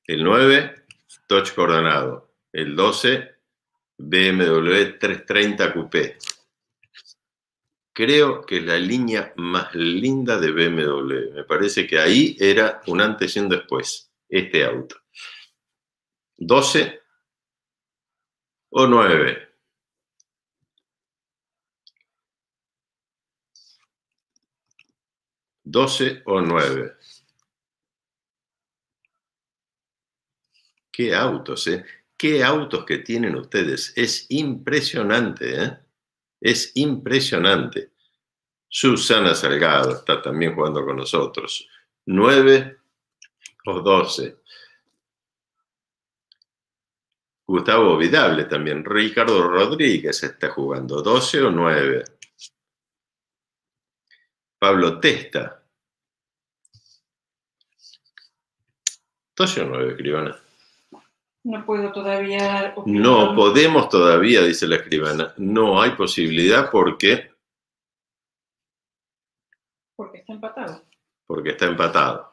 El 9, Touch Cordonado. El 12, BMW 330 Coupé. Creo que es la línea más linda de BMW. Me parece que ahí era un antes y un después, este auto. 12 o 9. ¿12 o 9? Qué autos, ¿eh? Qué autos que tienen ustedes. Es impresionante, ¿eh? Es impresionante. Susana Salgado está también jugando con nosotros. ¿9 o doce. Gustavo Vidable también. Ricardo Rodríguez está jugando 12 o 9. Pablo Testa. 12 o 9, escribana. No puedo todavía. No podemos todavía, dice la escribana. No hay posibilidad porque. Porque está empatado. Porque está empatado.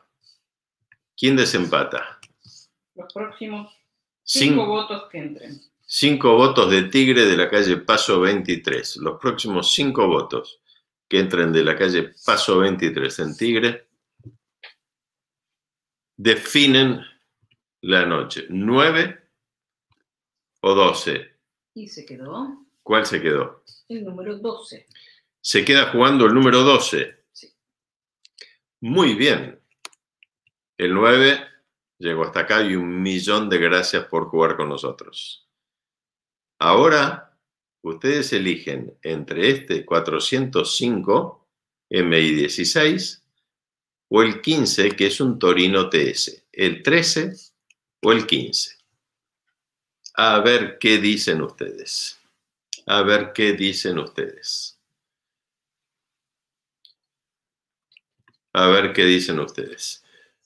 ¿Quién desempata? Los próximos Cinco, votos que entren. Cinco votos de Tigre de la calle Paso 23. Los próximos cinco votos que entren de la calle Paso 23 en Tigre definen la noche. ¿Nueve o doce? ¿Y se quedó? ¿Cuál se quedó? El número 12. Se queda jugando el número 12. Sí. Muy bien. El 9 Llego hasta acá y un millón de gracias por jugar con nosotros. Ahora, ustedes eligen entre este 405 MI16 o el 15, que es un Torino TS, el 13 o el 15. A ver qué dicen ustedes. A ver qué dicen ustedes. A ver qué dicen ustedes.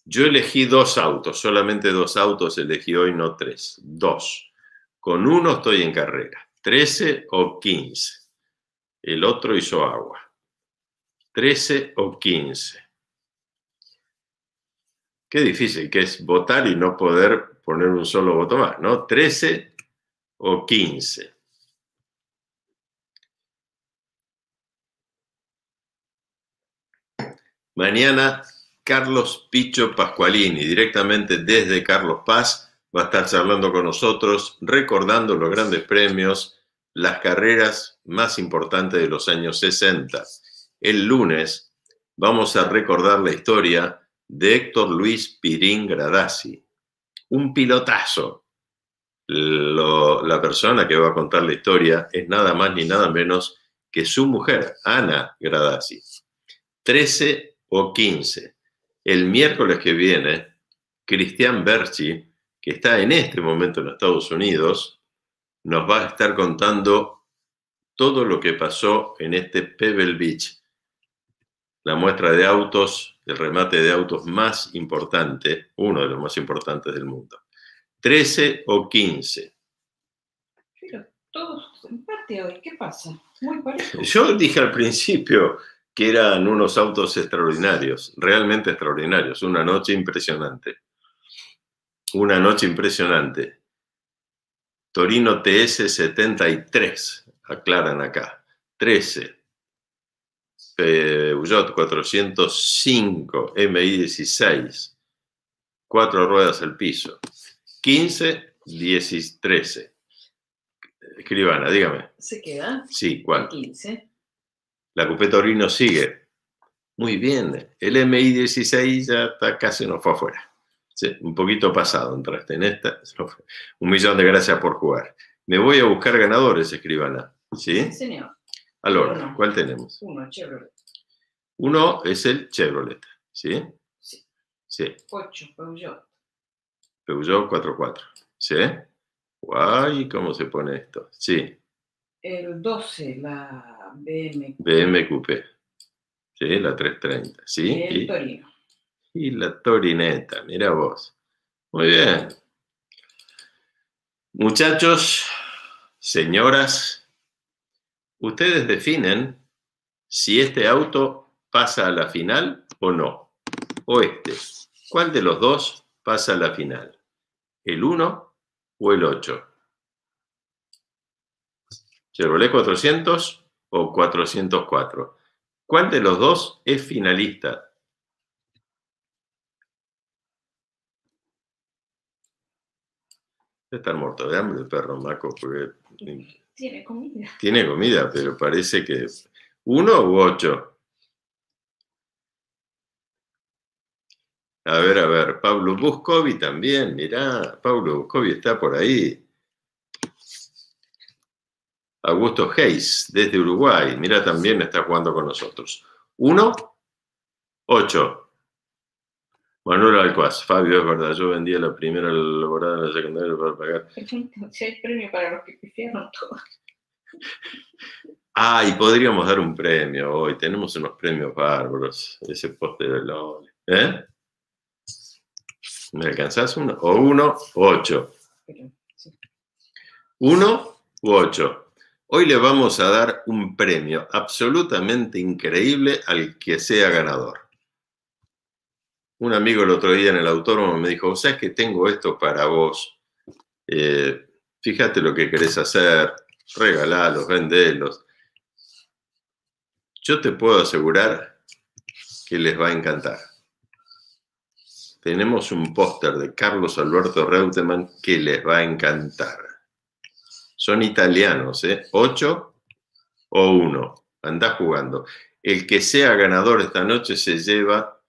Yo elegí dos autos, solamente dos autos elegí hoy, no tres, dos. Con uno estoy en carrera, Trece o quince. El otro hizo agua. 13 o 15. Qué difícil que es votar y no poder poner un solo voto más, ¿no? Trece o quince. Mañana Carlos Picho Pascualini, directamente desde Carlos Paz, va a estar charlando con nosotros, recordando los grandes premios, las carreras más importantes de los años 60. El lunes vamos a recordar la historia de Héctor Luis Pirín Gradasi, un pilotazo. la persona que va a contar la historia es nada más ni nada menos que su mujer, Ana Gradasi. 13 o 15 el miércoles que viene, Cristian Berchi, que está en este momento en Estados Unidos, nos va a estar contando todo lo que pasó en este Pebble Beach, la muestra de autos, el remate de autos más importante, uno de los más importantes del mundo. 13 o 15. Pero todos ¿qué pasa? Yo dije al principio, que eran unos autos extraordinarios, realmente extraordinarios, una noche impresionante. Una noche impresionante. Torino TS73, aclaran acá, 13. Peugeot 405 MI16, cuatro ruedas al piso, 15, 13. Escribana, dígame. ¿Se queda? Sí, ¿cuál? 15. La cupeta Orino sigue. Muy bien, el MI16 ya está casi no fue afuera. un poquito pasado, entraste en esta. Un millón de gracias por jugar. Me voy a buscar ganadores, escribana. ¿Sí? Señor. ¿cuál tenemos? Uno, Chevrolet. Uno es el Chevrolet, ¿sí? Sí. sí. Ocho, Peugeot. Peugeot 4-4. ¿sí? Guay, ¿cómo se pone esto? Sí. El 12, la BM Sí, la 330. Sí. El y, Torino. y la Torineta, mira vos. Muy bien. Muchachos, señoras, ustedes definen si este auto pasa a la final o no. O este. ¿Cuál de los dos pasa a la final? ¿El 1 o el 8? Chevrolet 400 404. ¿Cuál de los dos es finalista? está muerto de hambre el perro, Maco, Tiene comida. Tiene comida, pero parece que... ¿Uno u ocho? A ver, a ver, Pablo Buscovi también, mirá, Pablo Buscovi está por ahí. Augusto Hayes, desde Uruguay. Mira, también está jugando con nosotros. Uno, ocho. Manuel Alcuaz, Fabio, es verdad, yo vendía la primera elaborada en la secundaria para pagar. Si hay premio para los que hicieron todo. Ah, y podríamos dar un premio hoy. Tenemos unos premios bárbaros. Ese poste de LOL. ¿Eh? ¿Me alcanzás uno? O uno, ocho. Uno u ocho. Hoy le vamos a dar un premio absolutamente increíble al que sea ganador. Un amigo el otro día en el autónomo me dijo, ¿sabes que tengo esto para vos? Eh, fíjate lo que querés hacer, regalalos, vendelos. Yo te puedo asegurar que les va a encantar. Tenemos un póster de Carlos Alberto Reutemann que les va a encantar son italianos, ¿eh? 8 o 1. Andá jugando. El que sea ganador esta noche se lleva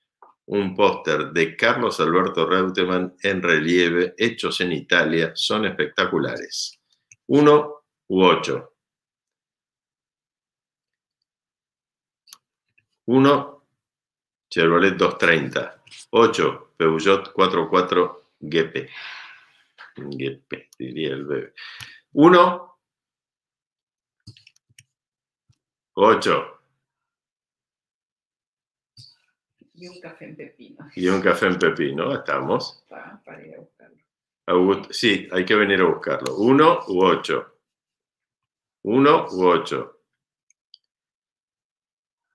un póster de Carlos Alberto Reutemann en relieve, hechos en Italia, son espectaculares. 1 u 8. 1 Chevrolet 230. 8 Peugeot 44 GP. GP, diría el bebé. 1, 8. Y un café en pepino. Y un café en pepino, estamos. Para, ir a buscarlo. sí, hay que venir a buscarlo. Uno u ocho. Uno u ocho.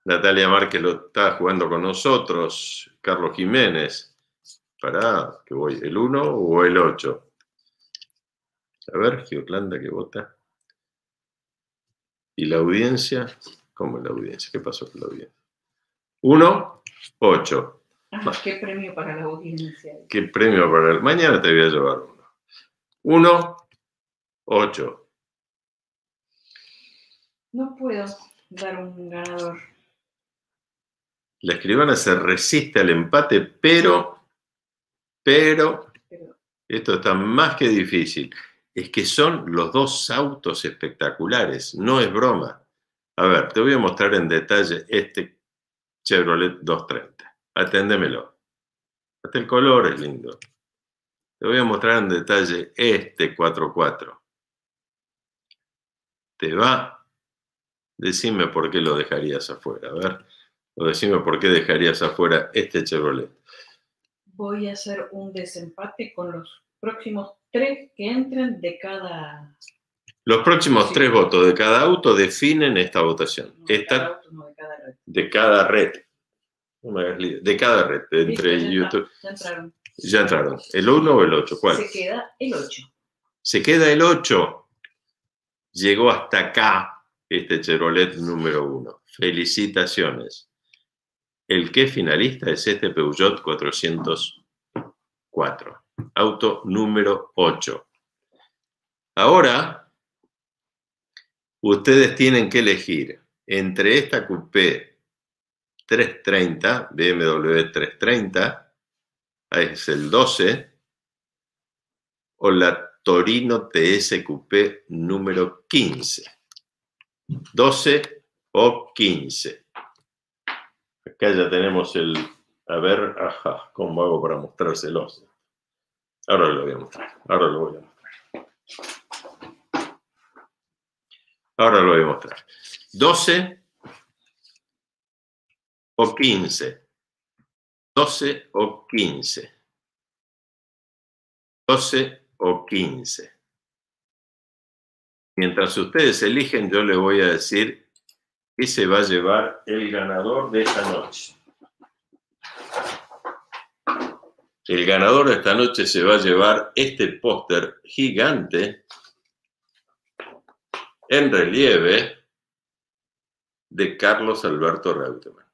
Natalia Márquez lo está jugando con nosotros. Carlos Jiménez. Pará, que voy, ¿el uno o el ocho. A ver, Irlanda que vota. ¿Y la audiencia? ¿Cómo es la audiencia? ¿Qué pasó con la audiencia? Uno, ocho. Ah, qué premio para la audiencia. Qué premio para el. Mañana te voy a llevar uno. 1, 8. No puedo dar un ganador. La escribana se resiste al empate, pero, pero. esto está más que difícil es que son los dos autos espectaculares, no es broma. A ver, te voy a mostrar en detalle este Chevrolet 230. Aténdemelo. Hasta el color es lindo. Te voy a mostrar en detalle este 44. ¿Te va? Decime por qué lo dejarías afuera. A ver, o decime por qué dejarías afuera este Chevrolet. Voy a hacer un desempate con los próximos tres que entren de cada... Los próximos tres votos de cada auto definen esta votación. de cada auto, no, de cada red. De cada red. De cada red, entre YouTube. ya entraron. ¿El 1 o el 8? ¿Cuál? Se queda el 8. Se queda el 8. Llegó hasta acá este Cherolet número 1. Felicitaciones. El que finalista es este Peugeot 404 auto número 8. Ahora, ustedes tienen que elegir entre esta coupé 330, BMW 330, es el 12, o la Torino TS Coupé número 15. 12 o 15. Acá ya tenemos el... A ver, ajá, ¿cómo hago para mostrárselos? Ahora lo voy a mostrar. Ahora lo voy a mostrar. Ahora lo voy a mostrar. 12 o 15. 12 o 15. 12 o 15. Mientras ustedes eligen, yo les voy a decir qué se va a llevar el ganador de esta noche. El ganador de esta noche se va a llevar este póster gigante en relieve de Carlos Alberto Reutemann.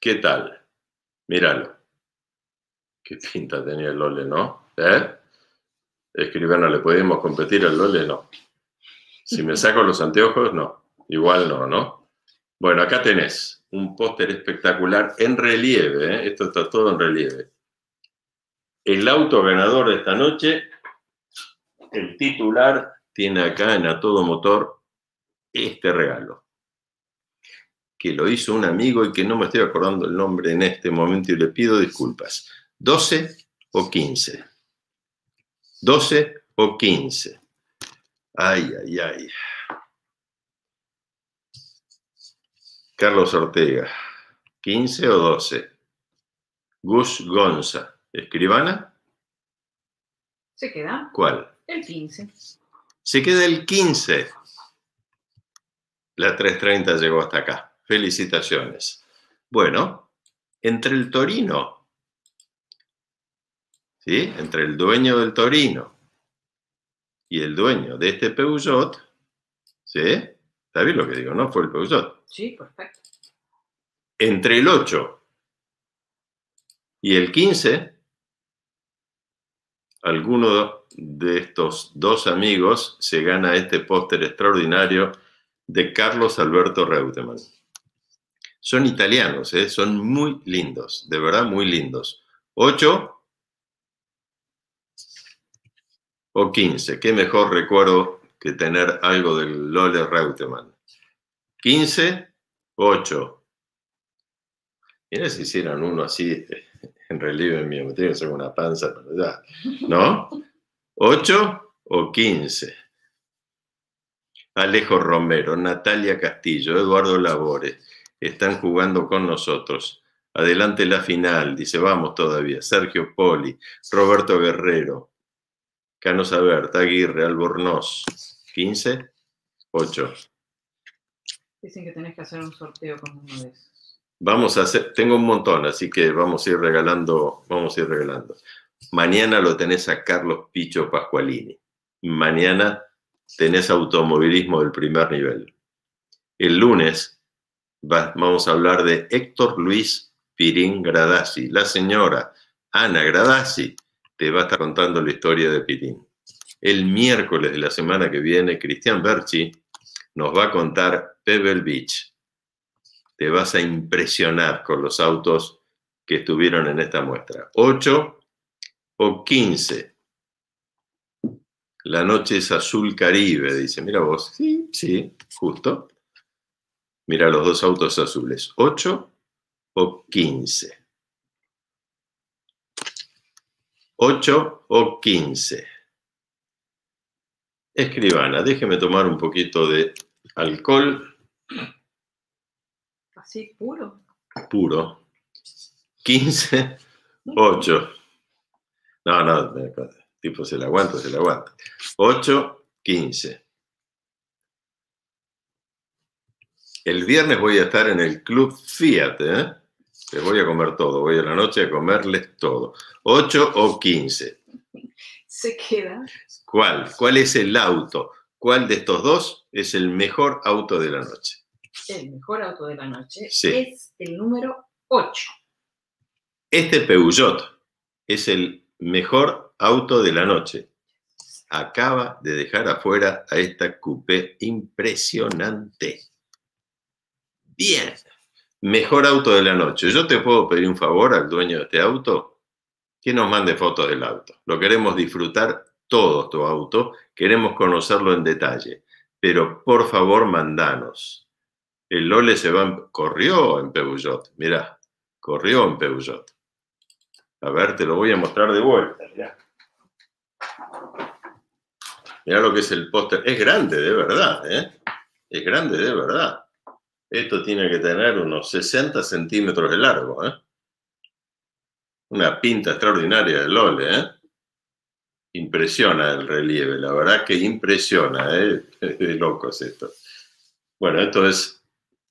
¿Qué tal? Míralo. Qué pinta tenía el Lole, ¿no? ¿Eh? Escribano, ¿le podemos competir al Lole? No. Si me saco los anteojos, no. Igual no, ¿no? Bueno, acá tenés un póster espectacular en relieve. ¿eh? Esto está todo en relieve el auto ganador de esta noche, el titular, tiene acá en A Todo Motor este regalo, que lo hizo un amigo y que no me estoy acordando el nombre en este momento y le pido disculpas. 12 o 15. 12 o 15. Ay, ay, ay. Carlos Ortega, 15 o 12. Gus Gonza, ¿Escribana? Se queda. ¿Cuál? El 15. Se queda el 15. La 330 llegó hasta acá. Felicitaciones. Bueno, entre el Torino, ¿sí? Entre el dueño del Torino y el dueño de este Peugeot, ¿sí? ¿Está bien lo que digo, no? Fue el Peugeot. Sí, perfecto. Entre el 8 y el 15, alguno de estos dos amigos se gana este póster extraordinario de Carlos Alberto Reutemann. Son italianos, ¿eh? son muy lindos, de verdad muy lindos. ¿Ocho? O quince, qué mejor recuerdo que tener algo del Lole Reutemann. Quince, ocho. Mira si hicieran uno así, eh, en relieve mío, me tiene que hacer una panza para ¿no? ¿Ocho o quince? Alejo Romero, Natalia Castillo, Eduardo Labores, están jugando con nosotros. Adelante la final, dice, vamos todavía. Sergio Poli, Roberto Guerrero, Cano Saberta, Aguirre, Albornoz. 15, 8. Dicen que tenés que hacer un sorteo con uno de Vamos a hacer, tengo un montón, así que vamos a ir regalando, vamos a ir regalando. Mañana lo tenés a Carlos Picho Pascualini. Mañana tenés automovilismo del primer nivel. El lunes vamos a hablar de Héctor Luis Pirín Gradasi. La señora Ana Gradasi te va a estar contando la historia de Pirín. El miércoles de la semana que viene, Cristian Berchi nos va a contar Pebble Beach te vas a impresionar con los autos que estuvieron en esta muestra. 8 o 15. La noche es azul caribe, dice. Mira vos. Sí, sí, justo. Mira los dos autos azules. 8 o 15. 8 o 15. Escribana, déjeme tomar un poquito de alcohol. Sí, puro. Puro. 15, 8. No, no, tipo se la aguanta, se la aguanta. 8, 15. El viernes voy a estar en el Club Fiat, ¿eh? Les voy a comer todo, voy a la noche a comerles todo. 8 o 15. Se queda. ¿Cuál? ¿Cuál es el auto? ¿Cuál de estos dos es el mejor auto de la noche? Este, el mejor auto de la noche, es el número 8. Este Peugeot es el mejor auto de la noche. Acaba de dejar afuera a esta coupé impresionante. Bien, mejor auto de la noche. Yo te puedo pedir un favor al dueño de este auto que nos mande fotos del auto. Lo queremos disfrutar todo tu auto, queremos conocerlo en detalle, pero por favor mandanos el Lole se va, corrió en Peugeot, mirá, corrió en Peugeot. A ver, te lo voy a mostrar de vuelta, mirá. lo que es el póster, es grande de verdad, ¿eh? Es grande de verdad. Esto tiene que tener unos 60 centímetros de largo, ¿eh? Una pinta extraordinaria del Lole, ¿eh? Impresiona el relieve, la verdad que impresiona, ¿eh? Es esto. Bueno, esto es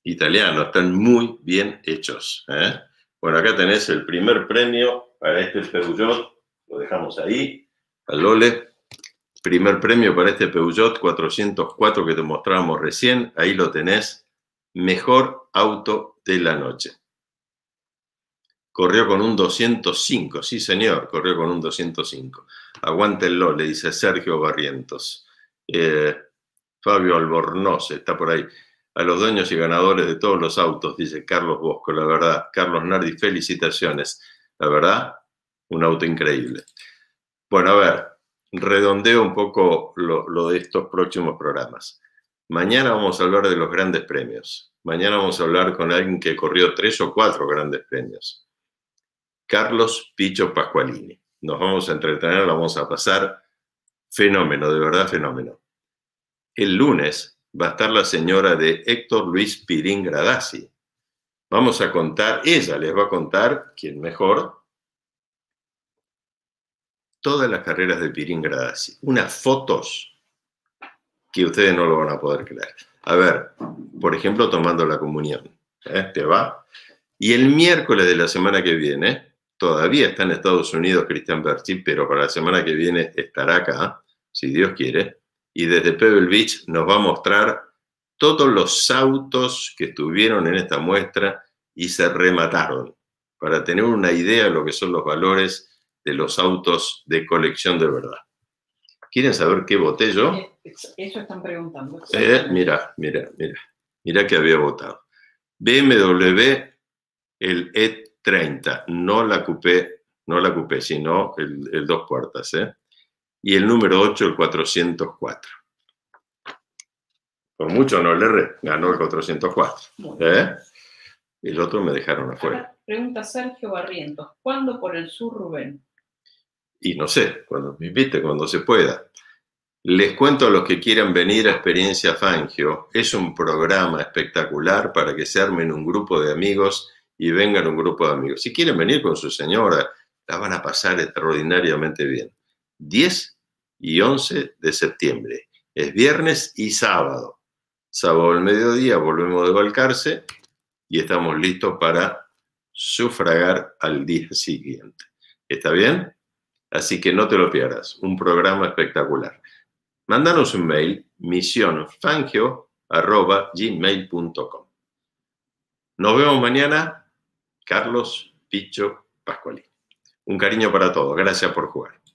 italiano, están muy bien hechos. ¿eh? Bueno, acá tenés el primer premio para este Peugeot, lo dejamos ahí, al Lole. Primer premio para este Peugeot 404 que te mostrábamos recién, ahí lo tenés, mejor auto de la noche. Corrió con un 205, sí señor, corrió con un 205. Aguántenlo, le dice Sergio Barrientos. Eh, Fabio Albornoz está por ahí a los dueños y ganadores de todos los autos, dice Carlos Bosco, la verdad. Carlos Nardi, felicitaciones. La verdad, un auto increíble. Bueno, a ver, redondeo un poco lo, de estos próximos programas. Mañana vamos a hablar de los grandes premios. Mañana vamos a hablar con alguien que corrió tres o cuatro grandes premios. Carlos Picho Pascualini. Nos vamos a entretener, lo vamos a pasar. Fenómeno, de verdad fenómeno. El lunes va a estar la señora de Héctor Luis Pirín Gradasi. Vamos a contar, ella les va a contar, quién mejor, todas las carreras de Pirín Gradasi. Unas fotos que ustedes no lo van a poder creer. A ver, por ejemplo, tomando la comunión. Este va? Y el miércoles de la semana que viene, todavía está en Estados Unidos Cristian Berti, pero para la semana que viene estará acá, si Dios quiere y desde Pebble Beach nos va a mostrar todos los autos que estuvieron en esta muestra y se remataron, para tener una idea de lo que son los valores de los autos de colección de verdad. ¿Quieren saber qué voté yo? Eh, eso están preguntando. Eh, mira, mira, mira. Mira que había votado. BMW, el E30, no la coupé, no la coupé, sino el, el dos puertas. ¿eh? y el número 8, el 404. Por mucho no le ganó el 404. ¿eh? El otro me dejaron afuera. pregunta Sergio Barrientos, ¿cuándo por el sur Rubén? Y no sé, cuando me invite, cuando se pueda. Les cuento a los que quieran venir a Experiencia Fangio, es un programa espectacular para que se armen un grupo de amigos y vengan un grupo de amigos. Si quieren venir con su señora, la van a pasar extraordinariamente bien. 10 y 11 de septiembre. Es viernes y sábado. Sábado al mediodía volvemos de Balcarce y estamos listos para sufragar al día siguiente. ¿Está bien? Así que no te lo pierdas. Un programa espectacular. Mándanos un mail, misionfangio.gmail.com. Nos vemos mañana, Carlos Picho Pascualí. Un cariño para todos. Gracias por jugar.